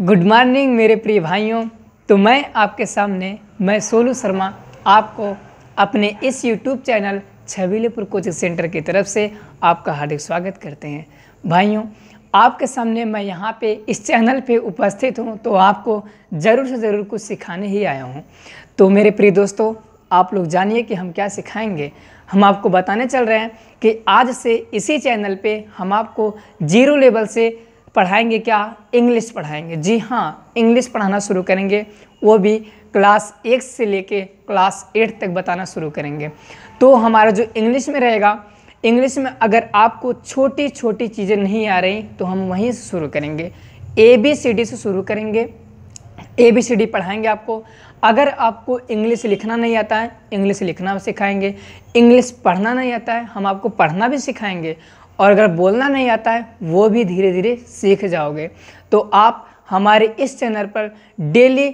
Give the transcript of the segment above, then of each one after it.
good morning मेरे प्रिय भाइयों तो मैं आपके सामने मैं सोनू शर्मा आपको अपने इस YouTube channel Chhabilepur coaching centre की तरफ से आपका हार्दिक स्वागत करते हैं भाइयों आपके सामने मैं यहाँ पे इस चैनल पे उपस्थित हूँ तो आपको ज़रूर से ज़रूर कुछ सिखाने ही आया हूँ तो मेरे प्रिय दोस्तों आप लोग जानिए कि हम क्या सिखाएंगे हम आपको बताने चल रहे हैं कि आज से इसी चैनल पे हम आपको जीरो लेवल से पढ़ाएंगे क्या इंग्लिश पढ़ाएंगे जी हाँ इंग्लिश पढ़ाना शुरू करेंगे वो भी क्लास एक से लेके क्लास एट तक बताना शुरू करेंगे तो हमारा जो इंग्लिश में रहेगा इंग्लिश में अगर आपको छोटी छोटी चीज़ें नहीं आ रही तो हम वहीं से शुरू करेंगे ए बी सी डी से शुरू करेंगे ए बी सी डी पढ़ाएंगे आपको अगर आपको इंग्लिश लिखना नहीं आता है इंग्लिश लिखना सिखाएंगे इंग्लिश पढ़ना नहीं आता है हम आपको पढ़ना भी सिखाएंगे और अगर बोलना नहीं आता है वो भी धीरे धीरे सीख जाओगे तो आप हमारे इस चैनल पर डेली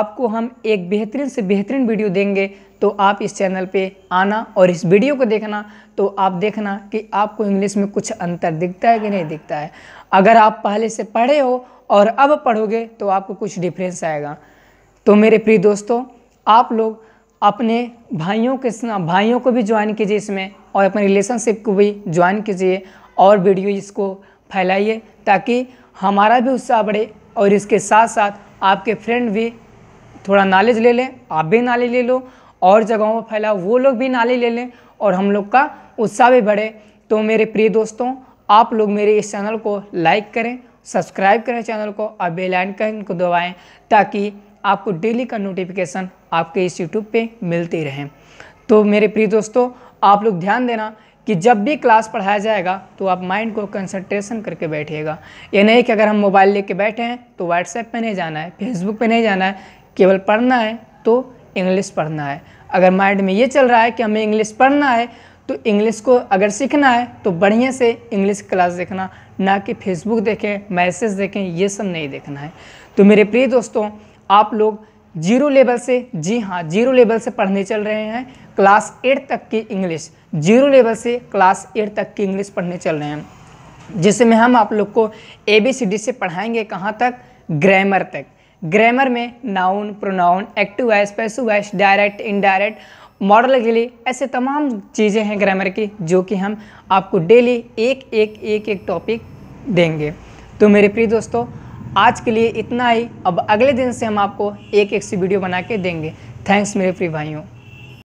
आपको हम एक बेहतरीन से बेहतरीन वीडियो देंगे तो आप इस चैनल पे आना और इस वीडियो को देखना तो आप देखना कि आपको इंग्लिश में कुछ अंतर दिखता है कि नहीं दिखता है अगर आप पहले से पढ़े हो और अब पढ़ोगे तो आपको कुछ डिफरेंस आएगा तो मेरे प्रिय दोस्तों आप लोग अपने भाइयों के भाइयों को भी ज्वाइन कीजिए इसमें और अपने रिलेशनशिप को भी ज्वाइन कीजिए और वीडियो इसको फैलाइए ताकि हमारा भी उत्साह बढ़े और इसके साथ साथ आपके फ्रेंड भी थोड़ा नॉलेज ले लें आप भी नॉलेज ले लो और जगहों पर फैलाओ वो लोग भी नॉलेज ले लें और हम लोग का उत्साह भी बढ़े तो मेरे प्रिय दोस्तों आप लोग मेरे इस चैनल को लाइक करें सब्सक्राइब करें चैनल को और बेल आइकन को दबाएं ताकि आपको डेली का नोटिफिकेशन आपके इस यूट्यूब पे मिलती रहें तो मेरे प्रिय दोस्तों आप लोग ध्यान देना कि जब भी क्लास पढ़ाया जाएगा तो आप माइंड को कंसंट्रेशन करके बैठिएगा ये नहीं कि अगर हम मोबाइल लेके बैठे हैं तो व्हाट्सएप पे नहीं जाना है फेसबुक पे नहीं जाना है केवल पढ़ना है तो इंग्लिश पढ़ना है अगर माइंड में ये चल रहा है कि हमें इंग्लिश पढ़ना है तो इंग्लिश को अगर सीखना है तो बढ़िया से इंग्लिश क्लास देखना ना कि फेसबुक देखें मैसेज देखें ये सब नहीं देखना है तो मेरे प्रिय दोस्तों आप लोग जीरो लेवल से जी हाँ जीरो लेवल से पढ़ने चल रहे हैं क्लास एट तक की इंग्लिश जीरो लेवल से क्लास एट तक की इंग्लिश पढ़ने चल रहे हैं जिसमें हम आप लोग को ए बी सी डी से पढ़ाएंगे कहाँ तक ग्रामर तक ग्रामर में noun pronoun active voice passive voice direct indirect modal के लिए ऐसे तमाम चीज़ें हैं ग्रामर की जो कि हम आपको डेली एक एक एक एक टॉपिक देंगे तो मेरे प्रिय दोस्तों आज के लिए इतना ही अब अगले दिन से हम आपको एक एक सी वीडियो बना के देंगे थैंक्स मेरे प्रिय भाइयों